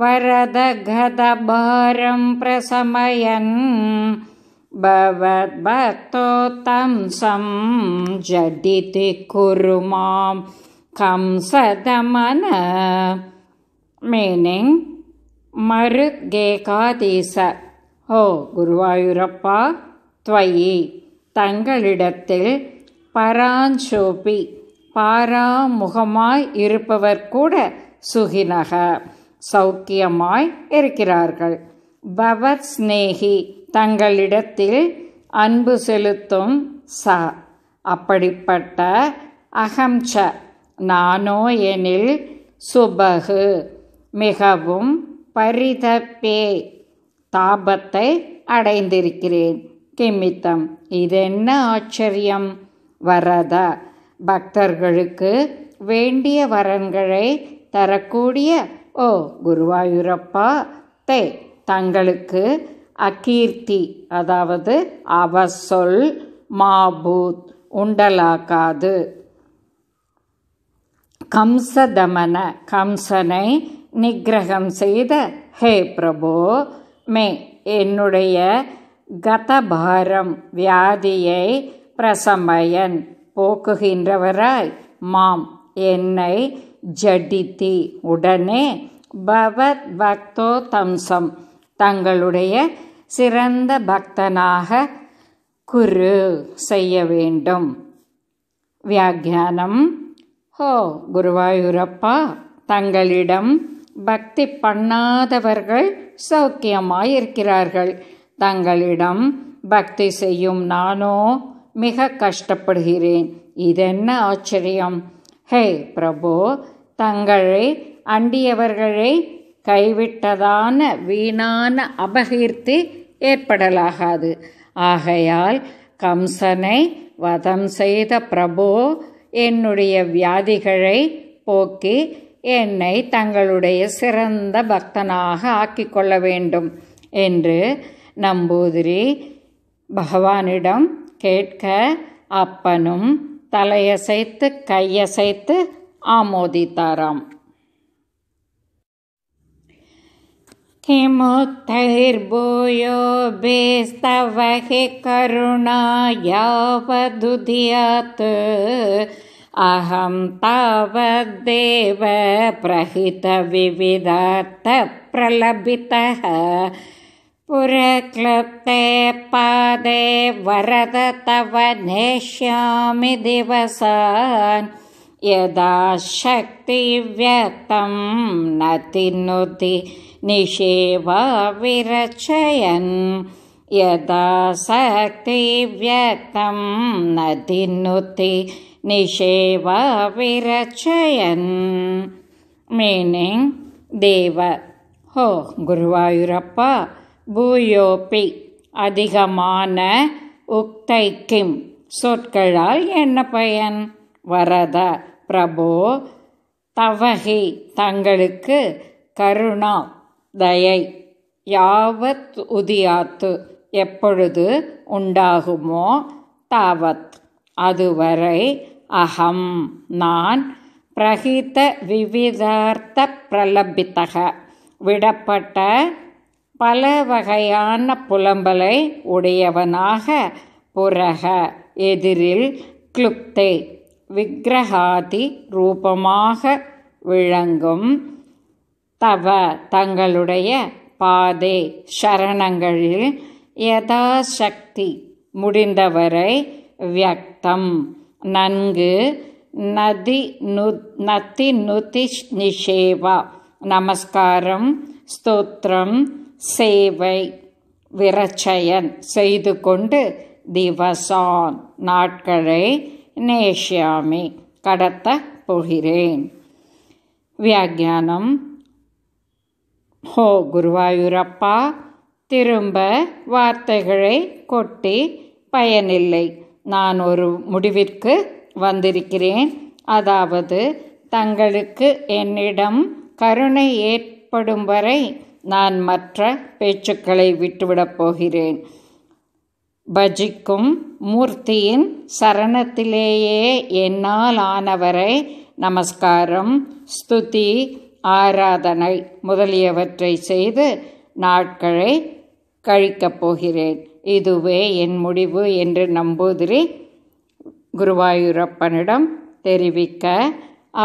वरदगदभारं प्रशमयन् भवद्भक्तोत्तंसं जडिति कुरुमां கம்சதமன meaning மருகேகாதீச ஓ குருவாயூரப்பா துவயி தங்களிடத்தில் பராஞ்சோபி பாராமுகமாய் இருப்பவர் கூட சுகினக சௌக்கியமாய் இருக்கிறார்கள் பவர் ஸ்னேகி தங்களிடத்தில் அன்பு செலுத்தும் ச அப்படிப்பட்ட அகம்ச நானோ எனில் சுபகு மிகவும் பரிதப்பே தாபத்தை அடைந்திருக்கிறேன் கிமித்தம் இதென்ன ஆச்சரியம் வரத பக்தர்களுக்கு வேண்டிய வரன்களை தரக்கூடிய ஓ குருவாயூரப்பா தே தங்களுக்கு அகீர்த்தி அதாவது அவசொல் மாபூத் உண்டலாக்காது கம்சதமன கம்சனை நிகிரகம் செய்த ஹே பிரபோ மே என்னுடைய கதபாரம் வியாதியை பிரசமயன் போக்குகின்றவராய் மாம் என்னை ஜடித்தி உடனே பவத் பக்தோ தம்சம் தங்களுடைய சிறந்த பக்தனாக குரு செய்ய வேண்டும் வியாக்கியானம் ஹோ குருவாயூரப்பா தங்களிடம் பக்தி பண்ணாதவர்கள் சௌக்கியமாயிருக்கிறார்கள் தங்களிடம் பக்தி செய்யும் நானோ மிக கஷ்டப்படுகிறேன் இதென்ன ஆச்சரியம் ஹே பிரபு தங்களை அண்டியவர்களை கைவிட்டதான வீணான அபகீர்த்தி ஏற்படலாகாது ஆகையால் கம்சனை வதம் செய்த பிரபோ என்னுடைய வியாதிகளை போக்கி என்னை தங்களுடைய சிறந்த பக்தனாக ஆக்கிக்கொள்ள வேண்டும் என்று நம்பூதிரி பகவானிடம் கேட்க அப்பனும் தலையசைத்து கையசைத்து आमोदिता राम् किमुत्तैर्भूयोभेस्तव हि करुणा यावदुदयात् अहं तावद्देव प्रहितविविधात्प्रलभितः पुरक्लृप्ते पादे वरद तव नेष्यामि दिवसान् यदा शक्तिव्यक्तं नतिनुति निषेव विरचयन् यदा शक्तिव्यक्तं नतिनुति निषेव विरचयन् meaning தேவ ஹோ குருவாயூரப்பா பூயோபி அதிகமான உக்தைக்கும் சொற்களால் என்ன பயன் வரத பிரபோ தவகை தங்களுக்கு கருணா தயை யாவத் உதியாத்து எப்பொழுது உண்டாகுமோ தாவத் அதுவரை அகம் நான் பிரகித விவிதார்த்த பிரலபித்தக விடப்பட்ட பல வகையான புலம்பலை உடையவனாக புறக எதிரில் கிளுப்தே விக்கிரகாதி ரூபமாக விளங்கும் தவ தங்களுடைய பாதே சரணங்களில் யதாசக்தி முடிந்தவரை வியக்தம் நன்கு நதி நு நத்தி நுதி நிஷேவா நமஸ்காரம் ஸ்தோத்திரம் சேவை விரச்சயன் செய்து கொண்டு திவசான் நாட்களை நேஷியாமி கடத்த போகிறேன் வியாக்கியானம் ஹோ குருவாயூரப்பா திரும்ப வார்த்தைகளை கொட்டி பயனில்லை நான் ஒரு முடிவிற்கு வந்திருக்கிறேன் அதாவது தங்களுக்கு என்னிடம் கருணை ஏற்படும் வரை நான் மற்ற பேச்சுக்களை விட்டுவிடப் போகிறேன் பஜிக்கும் மூர்த்தியின் சரணத்திலேயே என்னால் ஆனவரை நமஸ்காரம் ஸ்துதி ஆராதனை முதலியவற்றை செய்து நாட்களை கழிக்கப் போகிறேன் இதுவே என் முடிவு என்று நம்பூதிரி குருவாயூரப்பனிடம் தெரிவிக்க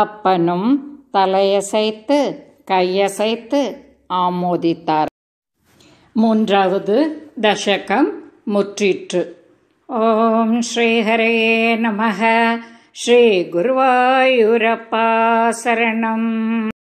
அப்பனும் தலையசைத்து கையசைத்து ஆமோதித்தார் மூன்றாவது தசகம் ஸ்ரீஹரே ॐ श्रीहरे नमः சரணம்